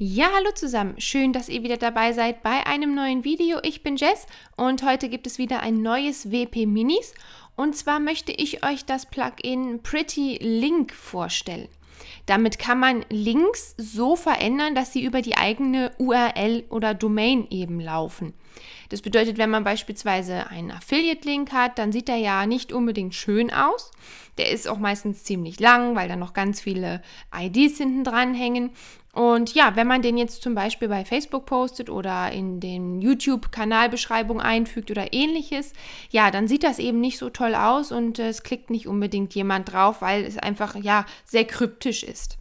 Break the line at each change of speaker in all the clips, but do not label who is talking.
Ja, hallo zusammen. Schön, dass ihr wieder dabei seid bei einem neuen Video. Ich bin Jess und heute gibt es wieder ein neues WP Minis. Und zwar möchte ich euch das Plugin Pretty Link vorstellen. Damit kann man Links so verändern, dass sie über die eigene URL oder Domain eben laufen. Das bedeutet, wenn man beispielsweise einen Affiliate-Link hat, dann sieht er ja nicht unbedingt schön aus. Der ist auch meistens ziemlich lang, weil da noch ganz viele IDs hinten dran hängen. Und ja, wenn man den jetzt zum Beispiel bei Facebook postet oder in den YouTube-Kanalbeschreibung einfügt oder ähnliches, ja, dann sieht das eben nicht so toll aus und äh, es klickt nicht unbedingt jemand drauf, weil es einfach ja sehr kryptisch ist.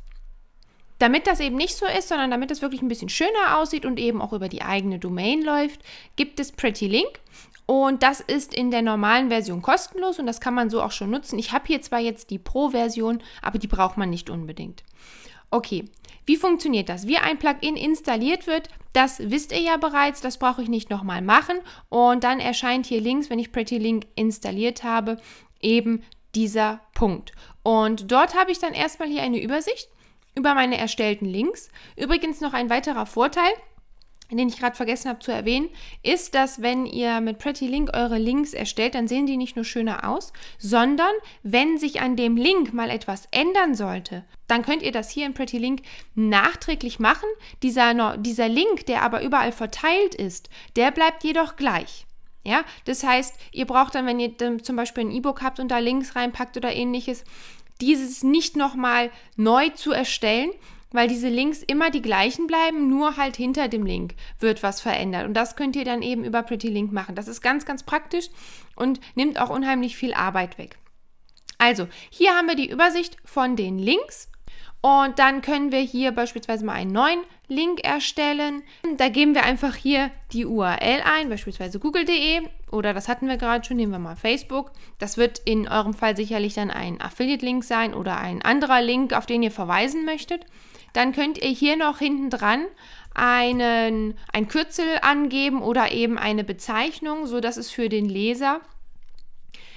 Damit das eben nicht so ist, sondern damit es wirklich ein bisschen schöner aussieht und eben auch über die eigene Domain läuft, gibt es Pretty Link. Und das ist in der normalen Version kostenlos und das kann man so auch schon nutzen. Ich habe hier zwar jetzt die Pro-Version, aber die braucht man nicht unbedingt. Okay, wie funktioniert das? Wie ein Plugin installiert wird, das wisst ihr ja bereits, das brauche ich nicht nochmal machen. Und dann erscheint hier links, wenn ich Pretty Link installiert habe, eben dieser Punkt. Und dort habe ich dann erstmal hier eine Übersicht über meine erstellten Links. Übrigens noch ein weiterer Vorteil den ich gerade vergessen habe zu erwähnen, ist, dass wenn ihr mit Pretty Link eure Links erstellt, dann sehen die nicht nur schöner aus, sondern wenn sich an dem Link mal etwas ändern sollte, dann könnt ihr das hier in Pretty Link nachträglich machen. Dieser, dieser Link, der aber überall verteilt ist, der bleibt jedoch gleich. Ja, das heißt, ihr braucht dann, wenn ihr zum Beispiel ein E-Book habt und da Links reinpackt oder ähnliches, dieses nicht nochmal neu zu erstellen, weil diese Links immer die gleichen bleiben, nur halt hinter dem Link wird was verändert. Und das könnt ihr dann eben über Pretty Link machen. Das ist ganz, ganz praktisch und nimmt auch unheimlich viel Arbeit weg. Also, hier haben wir die Übersicht von den Links und dann können wir hier beispielsweise mal einen neuen Link erstellen. Da geben wir einfach hier die URL ein, beispielsweise google.de oder das hatten wir gerade schon, nehmen wir mal Facebook. Das wird in eurem Fall sicherlich dann ein Affiliate-Link sein oder ein anderer Link, auf den ihr verweisen möchtet. Dann könnt ihr hier noch hinten dran einen, ein Kürzel angeben oder eben eine Bezeichnung, sodass es für den Leser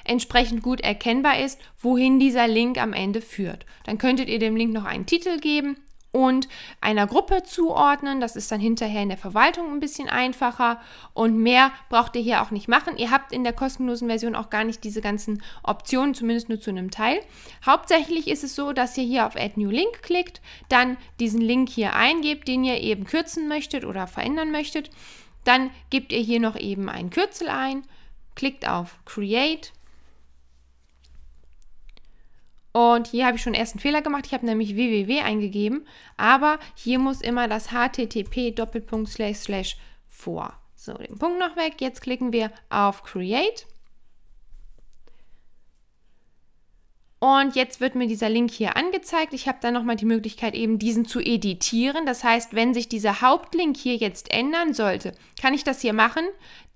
entsprechend gut erkennbar ist, wohin dieser Link am Ende führt. Dann könntet ihr dem Link noch einen Titel geben und einer Gruppe zuordnen. Das ist dann hinterher in der Verwaltung ein bisschen einfacher und mehr braucht ihr hier auch nicht machen. Ihr habt in der kostenlosen Version auch gar nicht diese ganzen Optionen, zumindest nur zu einem Teil. Hauptsächlich ist es so, dass ihr hier auf Add New Link klickt, dann diesen Link hier eingebt, den ihr eben kürzen möchtet oder verändern möchtet. Dann gebt ihr hier noch eben ein Kürzel ein, klickt auf Create und hier habe ich schon erst einen Fehler gemacht. Ich habe nämlich www eingegeben, aber hier muss immer das http Doppelpunkt slash slash vor. So, den Punkt noch weg. Jetzt klicken wir auf Create. Und jetzt wird mir dieser Link hier angezeigt. Ich habe dann nochmal die Möglichkeit, eben diesen zu editieren. Das heißt, wenn sich dieser Hauptlink hier jetzt ändern sollte, kann ich das hier machen.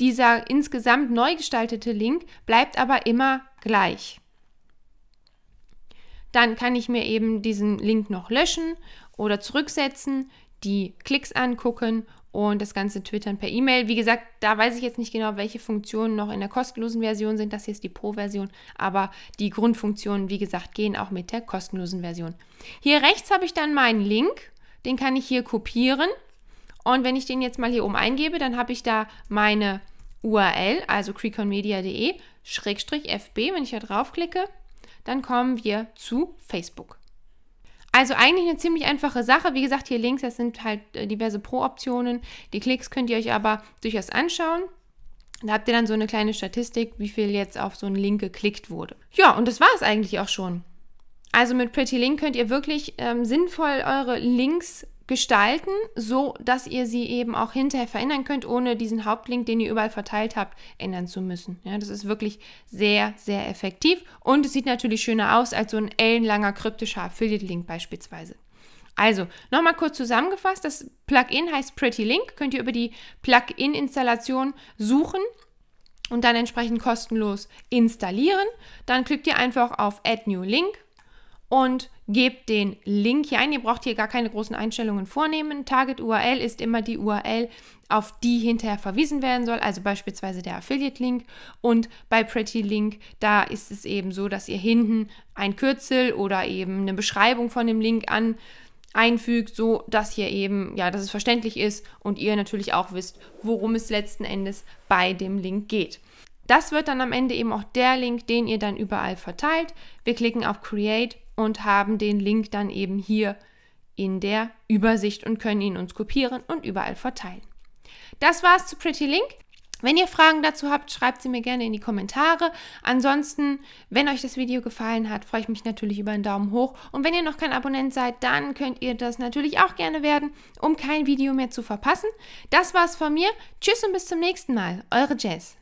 Dieser insgesamt neu gestaltete Link bleibt aber immer gleich dann kann ich mir eben diesen Link noch löschen oder zurücksetzen, die Klicks angucken und das Ganze twittern per E-Mail. Wie gesagt, da weiß ich jetzt nicht genau, welche Funktionen noch in der kostenlosen Version sind. Das hier ist die Pro-Version, aber die Grundfunktionen, wie gesagt, gehen auch mit der kostenlosen Version. Hier rechts habe ich dann meinen Link, den kann ich hier kopieren. Und wenn ich den jetzt mal hier oben eingebe, dann habe ich da meine URL, also creconmedia.de, Schrägstrich FB, wenn ich da draufklicke, dann kommen wir zu Facebook. Also eigentlich eine ziemlich einfache Sache. Wie gesagt, hier links, das sind halt äh, diverse Pro-Optionen. Die Klicks könnt ihr euch aber durchaus anschauen. Da habt ihr dann so eine kleine Statistik, wie viel jetzt auf so einen Link geklickt wurde. Ja, und das war es eigentlich auch schon. Also mit Pretty Link könnt ihr wirklich ähm, sinnvoll eure Links gestalten, so dass ihr sie eben auch hinterher verändern könnt, ohne diesen Hauptlink, den ihr überall verteilt habt, ändern zu müssen. Ja, das ist wirklich sehr, sehr effektiv und es sieht natürlich schöner aus als so ein ellenlanger kryptischer Affiliate-Link beispielsweise. Also, nochmal kurz zusammengefasst, das Plugin heißt Pretty Link, könnt ihr über die Plugin-Installation suchen und dann entsprechend kostenlos installieren. Dann klickt ihr einfach auf Add New Link und gebt den Link hier ein. Ihr braucht hier gar keine großen Einstellungen vornehmen. Target URL ist immer die URL, auf die hinterher verwiesen werden soll, also beispielsweise der Affiliate Link. Und bei Pretty Link, da ist es eben so, dass ihr hinten ein Kürzel oder eben eine Beschreibung von dem Link an einfügt, so dass hier eben, ja, dass es verständlich ist und ihr natürlich auch wisst, worum es letzten Endes bei dem Link geht. Das wird dann am Ende eben auch der Link, den ihr dann überall verteilt. Wir klicken auf Create und haben den Link dann eben hier in der Übersicht und können ihn uns kopieren und überall verteilen. Das war's zu Pretty Link. Wenn ihr Fragen dazu habt, schreibt sie mir gerne in die Kommentare. Ansonsten, wenn euch das Video gefallen hat, freue ich mich natürlich über einen Daumen hoch. Und wenn ihr noch kein Abonnent seid, dann könnt ihr das natürlich auch gerne werden, um kein Video mehr zu verpassen. Das war's von mir. Tschüss und bis zum nächsten Mal. Eure Jess.